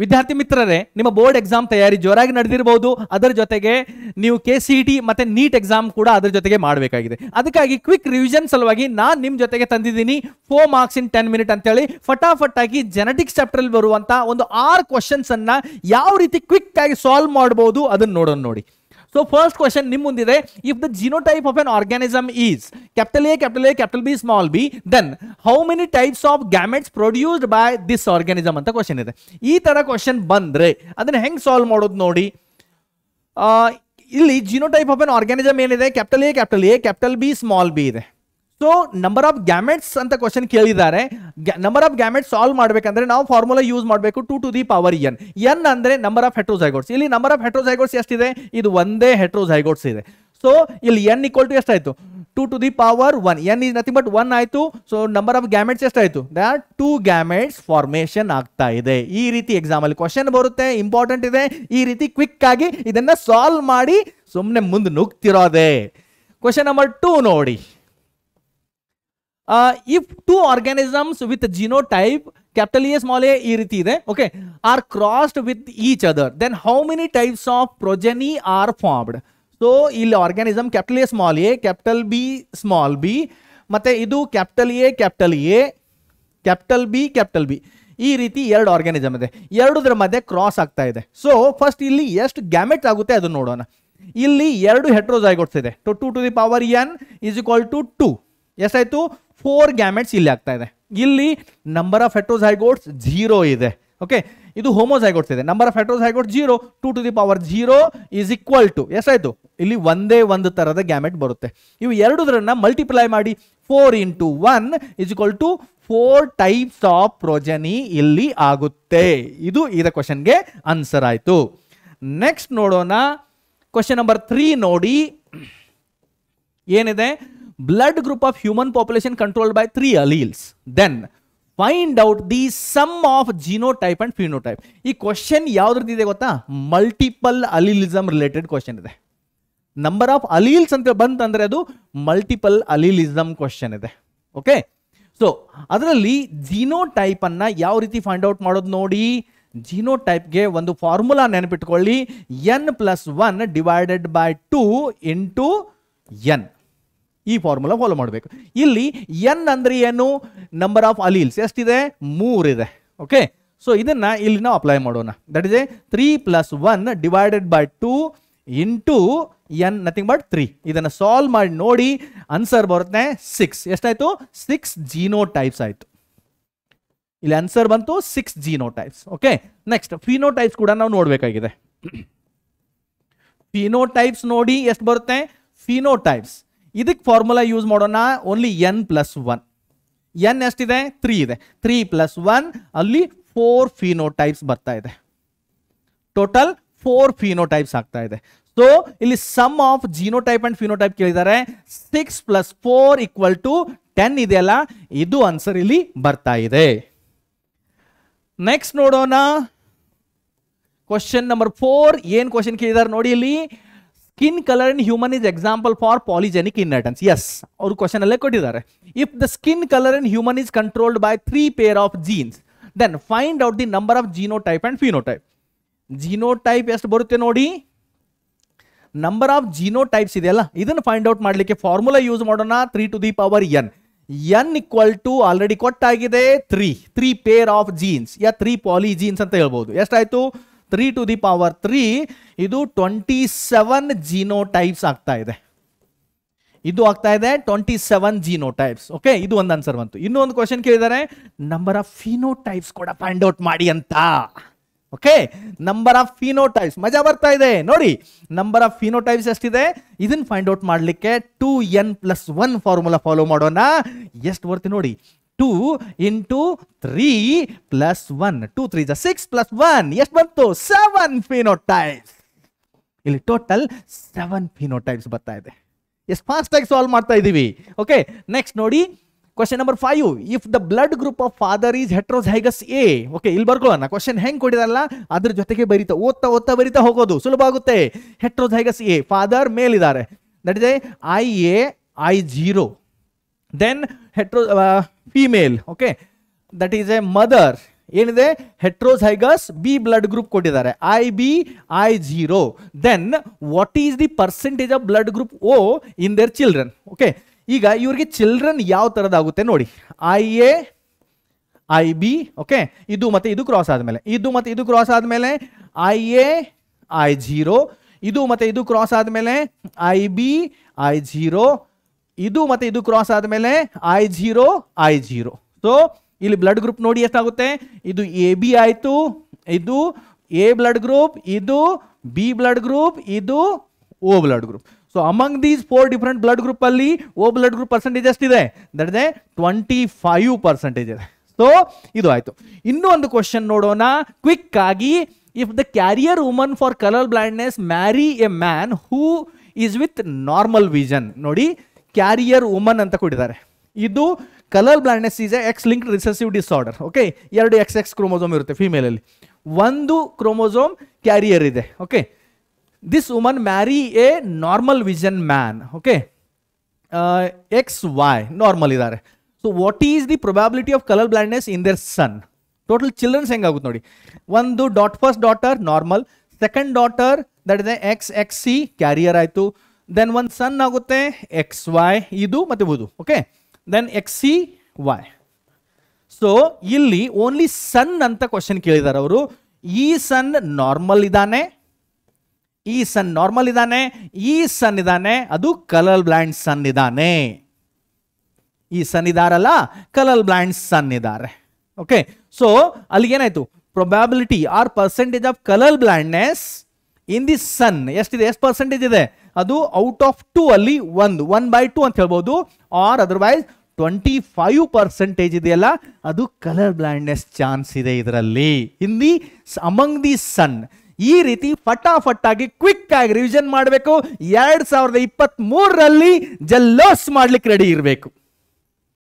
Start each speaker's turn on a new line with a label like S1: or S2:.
S1: ವಿದ್ಯಾರ್ಥಿ ಮಿತ್ರರೇ ನಿಮ್ಮ ಬೋರ್ಡ್ ಎಕ್ಸಾಮ್ ತಯಾರಿ ಜೋರಾಗಿ ನಡೆದಿರಬಹುದು ಅದರ ಜೊತೆಗೆ ನೀವು ಕೆ ಸಿ ಟಿ ಮತ್ತೆ ನೀಟ್ ಎಕ್ಸಾಮ್ ಕೂಡ ಅದರ ಜೊತೆಗೆ ಮಾಡಬೇಕಾಗಿದೆ ಅದಕ್ಕಾಗಿ ಕ್ವಿಕ್ ರಿವಿಷನ್ ಸಲುವಾಗಿ ನಾನು ನಿಮ್ಮ ಜೊತೆಗೆ ತಂದಿದ್ದೀನಿ four marks in ten minute ಅಂತೇಳಿ ಫಟಾಫಟ್ ಆಗಿ ಜೆನೆಟಿಕ್ಸ್ ಚಾಪ್ಟರ್ ಬರುವಂತಹ ಒಂದು ಆರು ಕ್ವಶನ್ಸ್ ಅನ್ನ ಯಾವ ರೀತಿ ಕ್ವಿಕ್ ಆಗಿ ಸಾಲ್ವ್ ಮಾಡಬಹುದು ಅದನ್ನ ನೋಡೋಣ ನೋಡಿ So first question nim undide if the genotype of an organism is capital A capital A capital B small b then how many types of gametes produced by this organism ಅಂತ question ಇದೆ ಈ ತರ question ಬಂದ್ರೆ ಅದನ್ನ ಹೆಂಗ್ solve ಮಾಡೋದು ನೋಡಿ ಇಲ್ಲಿ ಜಿನೋಟೈಪ್ ಆಫ್ ಅನ್ ಆರ್ಗ್ಯಾನಿಸಮ್ ಏನಿದೆ capital A capital A capital B small B ಇದೆ ಸೊ ನಂಬರ್ ಆಫ್ ಗ್ಯಾಮೆಟ್ಸ್ ಅಂತ ಕ್ವಶನ್ ಕೇಳಿದ್ದಾರೆ ನಂಬರ್ ಆಫ್ ಗ್ಯಾಮೆಟ್ ಸಾಲ್ವ್ ಮಾಡಬೇಕಂದ್ರೆ ನಾವು ಫಾರ್ಮುಲಾ ಯೂಸ್ ಮಾಡಬೇಕು two to the power n n ಅಂದ್ರೆ ನಂಬರ್ ಆಫ್ ಹೆಟ್ರೋಸೈಗೋಡ್ಸ್ ಇಲ್ಲಿ number of ಹೆಟ್ರೋಸೈಗೋಡ್ಸ್ ಎಷ್ಟಿದೆ ಇದು ಒಂದೇ ಹೆಟ್ರೋಸೈಗೋಡ್ಸ್ ಇದೆ ಸೊ ಇಲ್ಲಿ ಎನ್ ಈಕ್ವಲ್ ಟು ಎಷ್ಟಾಯಿತು two to the power one n is nothing but one ಆಯಿತು ಸೊ ನಂಬರ್ ಆಫ್ ಗ್ಯಾಮೆಟ್ಸ್ ಎಷ್ಟಾಯಿತು ದ್ಯಾಟ್ ಟೂ ಗ್ಯಾಮೆಟ್ಸ್ ಫಾರ್ಮೇಷನ್ ಆಗ್ತಾ ಇದೆ ಈ ರೀತಿ ಅಲ್ಲಿ ಕ್ವಶನ್ ಬರುತ್ತೆ ಇಂಪಾರ್ಟೆಂಟ್ ಇದೆ ಈ ರೀತಿ ಕ್ವಿಕ್ ಆಗಿ ಇದನ್ನ ಸಾಲ್ವ್ ಮಾಡಿ ಸುಮ್ಮನೆ ಮುಂದೆ ನುಗ್ತಿರೋದೆ ಕ್ವಶನ್ ನಂಬರ್ ಟೂ ನೋಡಿ if two organisms with genotype are crossed with each other then how many types of progeny are formed so ಇಲ್ಲಿ organism A small A capital B small B ಮತ್ತೆ ಇದು capital A capital A capital B capital B ಈ ರೀತಿ ಎರಡು organism ಇದೆ ಎರಡ್ರ ಮಧ್ಯೆ cross ಆಗ್ತಾ ಇದೆ ಸೊ ಫಸ್ಟ್ ಇಲ್ಲಿ ಎಷ್ಟು ಗ್ಯಾಮೆಟ್ಸ್ ಆಗುತ್ತೆ ಅದನ್ನು ನೋಡೋಣ ಇಲ್ಲಿ ಎರಡು ಹೆಟ್ರೋಝಾಯ್ ಕೊಡ್ಸಿದೆ two to the power n is equal to two yes ಆಯ್ತು ಫೋರ್ ಗ್ಯಾಮೆಟ್ಸ್ ಇಲ್ಲಿ ಆಗ್ತಾ ಇದೆ ಇಲ್ಲಿ ನಂಬರ್ ಆಫ್ ಹೆಟ್ರೋಝೈಗೋಟ್ಸ್ ಝೀರೋ ಇದೆ ಓಕೆ ಇದು ಹೋಮೋಝೈಗೋಟ್ಸ್ ಇದೆ number of heterozygote zero two to the power zero is equal to ಎಷ್ಟಾಯಿತು ಇಲ್ಲಿ ಒಂದೇ ಒಂದು ತರದ ಗ್ಯಾಮೆಟ್ ಬರುತ್ತೆ ಇವು ಎರಡುದರನ್ನ ಮಲ್ಟಿಪ್ಲೈ ಮಾಡಿ four into one is equal to four types of progeny ಇಲ್ಲಿ ಆಗುತ್ತೆ ಇದು ಇದ ಕ್ವಶನ್ಗೆ ಆನ್ಸರ್ ಆಯಿತು ನೆಕ್ಸ್ಟ್ ನೋಡೋಣ ಕ್ವಶನ್ ನಂಬರ್ ತ್ರೀ ನೋಡಿ ಏನಿದೆ blood blood group of human population controlled by three alleles. Then the sum of genotype genotype phenotype ಈ ಕ್ವಶನ್ ಇದೆ ಗೊತ್ತಾ ಮಲ್ಟಿಪಲ್ ಅಲಿಲಿಸಮ್ ರಿಲೇಟೆಡ್ ಕ್ವಶನ್ ಇದೆ ನಂಬರ್ ಆಫ್ ಅಲೀಲ್ಸ್ ಅಂತ ಬಂತಂದ್ರೆ ಅದು ಮಲ್ಟಿಪಲ್ ಅಲಿಲಿಸಮ್ ಕ್ವಶನ್ ಇದೆ ಓಕೆ ಸೊ ಅದರಲ್ಲಿ ಜಿನೋ ಟೈಪನ್ನು ಯಾವ ರೀತಿ ಫೈಂಡ್ ಔಟ್ ಮಾಡೋದು ನೋಡಿ ಜಿನೋ ಟೈಪ್ಗೆ ಒಂದು ಫಾರ್ಮುಲಾ ನೆನಪಿಟ್ಕೊಳ್ಳಿ n plus one divided by two into n ಈ ಫಾರ್ಮುಲಾ ಫಾಲೋ ಮಾಡಬೇಕು ಇಲ್ಲಿ ಎನ್ ಅಂದ್ರೆ ಏನು ನಂಬರ್ ಆಫ್ ಅಲೀಲ್ಸ್ ಎಷ್ಟಿದೆ ಮೂರಿದೆ ಓಕೆ ಸೊ ಇದನ್ನ ಇಲ್ಲಿ ನಾವು ಅಪ್ಲೈ ಮಾಡೋಣ that is a three plus one divided by two into n nothing but three ಇದನ್ನ ಸಾಲ್ವ್ ಮಾಡಿ ನೋಡಿ ಆನ್ಸರ್ ಬರುತ್ತೆ ಸಿಕ್ಸ್ ಎಷ್ಟಾಯಿತು ಸಿಕ್ಸ್ ಜೀನೋ ಟೈಪ್ಸ್ ಆಯಿತು ಇಲ್ಲಿ ಆನ್ಸರ್ ಬಂತು six genotypes okay next phenotypes ಕೂಡ ನಾವು ನೋಡಬೇಕಾಗಿದೆ ಫಿನೋ ಟೈಪ್ಸ್ ನೋಡಿ ಎಷ್ಟು ಬರುತ್ತೆ ಫಿನೋ ಟೈಪ್ಸ್ ಇದಕ್ಕೆ ಫಾರ್ಮುಲಾ ಯೂಸ್ ಮಾಡೋಣ only n plus one n ಎಷ್ಟಿದೆ ತ್ರೀ ಇದೆ ತ್ರೀ ಪ್ಲಸ್ ಒನ್ ಅಲ್ಲಿ ಫೋರ್ ಟೈಪ್ಸ್ ಬರ್ತಾ ಇದೆ ಟೋಟಲ್ ಫೋರ್ ಟೈಪ್ಸ್ ಆಗ್ತಾ ಇದೆ ಸೊ ಇಲ್ಲಿ sum of genotype and type ಕೇಳಿದ್ದಾರೆ six plus four equal to ten ಇದೆಯಲ್ಲ ಇದು ಆನ್ಸರ್ ಇಲ್ಲಿ ಬರ್ತಾ ಇದೆ ನೆಕ್ಸ್ಟ್ ನೋಡೋಣ ಕ್ವಶನ್ ನಂಬರ್ ಫೋರ್ ಏನ್ ಕ್ವಶನ್ ಕೇಳಿದ್ದಾರೆ ನೋಡಿ ಇಲ್ಲಿ skin colour in human is example for polygenic inheritance yes ಅವರು ಕ್ವಶನ್ ಅಲ್ಲೇ ಕೊಟ್ಟಿದ್ದಾರೆ if the skin colour in human is controlled by three pair of genes then find out the number of genotype and phenotype genotype ಎಷ್ಟು ಬರುತ್ತೆ ನೋಡಿ number of genotypes ಇದೆಯಲ್ಲ ಇದನ್ನು find out ಮಾಡಲಿಕ್ಕೆ formula use ಮಾಡೋಣ three to the power n n equal to already ಕೊಟ್ಟಾಗಿದೆ three three pair of genes ಯಾ three polygenes ಅಂತ ಹೇಳ್ಬೋದು ಎಷ್ಟಾಯ್ತು three to the power three ಇದು ಟ್ವೆಂಟಿ ಸೆವೆನ್ ಜೀನೋ ಟೈಪ್ಸ್ ಆಗ್ತಾ ಇದೆ ಇದು ಆಗ್ತಾ ಇದೆ twenty seven genotypes okay ಇದು ಒಂದು ಆನ್ಸರ್ ಬಂತು ಇನ್ನೊಂದು ಒಂದು ಕ್ವಶನ್ ಕೇಳಿದ್ದಾರೆ ನಂಬರ್ ಆಫ್ ಫಿನೋ ಟೈಪ್ಸ್ ಕೂಡ ಫೈಂಡ್ ಔಟ್ ಮಾಡಿ ಅಂತ okay number of phenotypes ಮಜಾ ಬರ್ತಾ ಇದೆ ನೋಡಿ ನಂಬರ್ ಆಫ್ ಫಿನೋ ಟೈಪ್ಸ್ ಎಷ್ಟಿದೆ ಇದನ್ನ ಫೈಂಡ್ ಔಟ್ ಮಾಡಲಿಕ್ಕೆ two n plus one formula follow ಮಾಡೋಣ ಎಷ್ಟು ಬರ್ತೀವಿ ನೋಡಿ two into three plus one two three six plus one ಎಷ್ಟು ಬಂತು ಸೆವೆನ್ ಫಿನೋಟೈಪ್ಸ್ ಇಲ್ಲಿ ಟೋಟಲ್ ಸೆವೆನ್ ಫಿನೋಟೈಪ್ಸ್ ಬರ್ತಾ ಇದೆ ಎಷ್ಟು ಆಗಿ ಸಾಲ್ವ್ ಮಾಡ್ತಾ ಇದ್ದೀವಿ ಓಕೆ ನೆಕ್ಸ್ಟ್ ನೋಡಿ question number five if the blood group of father is heterozygous A okay ಇಲ್ಲಿ ಬರ್ಕೊಳ್ಳೋಣ ಕ್ವಶನ್ ಹೆಂಗ್ ಕೊಡಿದಲ್ಲ ಅದ್ರ ಜೊತೆಗೆ ಬರಿತಾ ಓದ್ತಾ ಓದ್ತಾ ಬರಿತಾ ಹೋಗೋದು ಸುಲಭ ಆಗುತ್ತೆ ಹೆಟ್ರೋಝೈಗಸ್ ಎ ಫಾದರ್ ಮೇಲಿದ್ದಾರೆ that I A I zero then hetero female okay that is A mother ಏನಿದೆ ಹೆಟ್ರೋಸೈಗಸ್ ಬಿ ಬ್ಲಡ್ ಗ್ರೂಪ್ ಕೊಟ್ಟಿದ್ದಾರೆ I B I zero then what is the percentage of blood group O in their children okay ಈಗ ಇವರಿಗೆ children ಯಾವ ಥರದಾಗುತ್ತೆ ನೋಡಿ I A I B okay ಇದು ಮತ್ತೆ ಇದು ಕ್ರಾಸ್ ಆದಮೇಲೆ ಇದು ಮತ್ತು ಇದು ಕ್ರಾಸ್ ಆದಮೇಲೆ ಐ ಎ ಐ ಜೀರೋ ಇದು ಮತ್ತೆ ಇದು ಕ್ರಾಸ್ ಆದಮೇಲೆ ಐ ಬಿ ಐ ಜೀರೋ ಇದು ಮತ್ತೆ ಇದು ಕ್ರಾಸ್ ಮೇಲೆ I zero I zero so ಇಲ್ಲಿ ಬ್ಲಡ್ ಗ್ರೂಪ್ ನೋಡಿ ಎಷ್ಟಾಗುತ್ತೆ ಇದು ಎ ಬಿ ಆಯ್ತು ಇದು ಎ ಬ್ಲಡ್ ಗ್ರೂಪ್ ಇದು ಬಿ ಬ್ಲಡ್ ಗ್ರೂಪ್ ಇದು O blood group so among these four different blood group ಅಲ್ಲಿ ಓ ಬ್ಲಡ್ ಗ್ರೂಪ್ ಪರ್ಸೆಂಟೇಜ್ ಎಷ್ಟಿದೆ ದಟ್ ಇದೆ ಟ್ವೆಂಟಿ ಫೈವ್ ಪರ್ಸೆಂಟೇಜ್ ಇದೆ ಸೊ ಇದು ಆಯ್ತು ಇನ್ನೂ ಒಂದು ಕ್ವಶನ್ ನೋಡೋಣ ಕ್ವಿಕ್ ಆಗಿ if the carrier woman for colour blindness marry a man who is with normal vision ನೋಡಿ ಕ್ಯಾರಿಯರ್ ವುಮನ್ ಅಂತ ಕೊಟ್ಟಿದ್ದಾರೆ ಇದು colour blindness is a X linked recessive disorder okay ಎರಡು ಎಕ್ಸ್ ಎಕ್ಸ್ ಕ್ರೋಮೋಸೋಮ್ ಇರುತ್ತೆ ಫಿಮೇಲಲ್ಲಿ ಒಂದು ಕ್ರೋಮೋಸೋಮ್ ಕ್ಯಾರಿಯರ್ ಇದೆ okay this woman marry a normal vision man okay X Y normal ಇದ್ದಾರೆ so what is the probability of colour blindness in their son total childrens ಹೆಂಗಾಗುತ್ತೆ ನೋಡಿ ಒಂದು dot first daughter normal second daughter that is X X C carrier ಆಯಿತು then ಒಂದು son ಆಗುತ್ತೆ X Y ಇದು ಮತ್ತು ಬುದು okay then X C Y so ಇಲ್ಲಿ ಓನ್ಲಿ ಸನ್ ಅಂತ ಕ್ವಶನ್ ಕೇಳಿದ್ದಾರೆ ಅವರು ಈ ಸನ್ ನಾರ್ಮಲ್ ಇದ್ದಾನೆ ಈ ಸನ್ ನಾರ್ಮಲ್ ಇದ್ದಾನೆ ಈ ಸನ್ ಇದ್ದಾನೆ ಅದು ಕಲರ್ ಬ್ಲೈಂಡ್ ಸನ್ ಇದ್ದಾನೆ ಈ ಸನ್ ಇದಾರಲ್ಲ ಕಲರ್ ಬ್ಲೈಂಡ್ ಸನ್ ಇದ್ದಾರೆ ಓಕೆ ಸೊ ಅಲ್ಲಿ ಏನಾಯ್ತು probability or percentage of colour blindness in the son ಎಷ್ಟಿದೆ ಎಷ್ಟು ಪರ್ಸೆಂಟೇಜ್ ಇದೆ ಅದು ಔಟ್ ಆಫ್ ಟೂ ಅಲ್ಲಿ ಒಂದು ಒನ್ ಬೈ ಟು ಅಂತ ಹೇಳ್ಬೋದು or otherwise twenty five percentage ಇದೆಯಲ್ಲ ಅದು ಕಲರ್ ಬ್ಲೈಂಡ್ನೆಸ್ ಚಾನ್ಸ್ ಇದೆ ಇದರಲ್ಲಿ in the among the son ಈ ರೀತಿ ಫಟಾಫಟ್ಟಾಗಿ ಕ್ವಿಕ್ ಆಗಿ ರಿವಿಷನ್ ಮಾಡಬೇಕು ಎರಡ್ ಸಾವಿರದ ಇಪ್ಪತ್ತ್ ಮೂರರಲ್ಲಿ ಜಲ್ಲೋಸ್ ಮಾಡ್ಲಿಕ್ಕೆ ರೆಡಿ ಇರಬೇಕು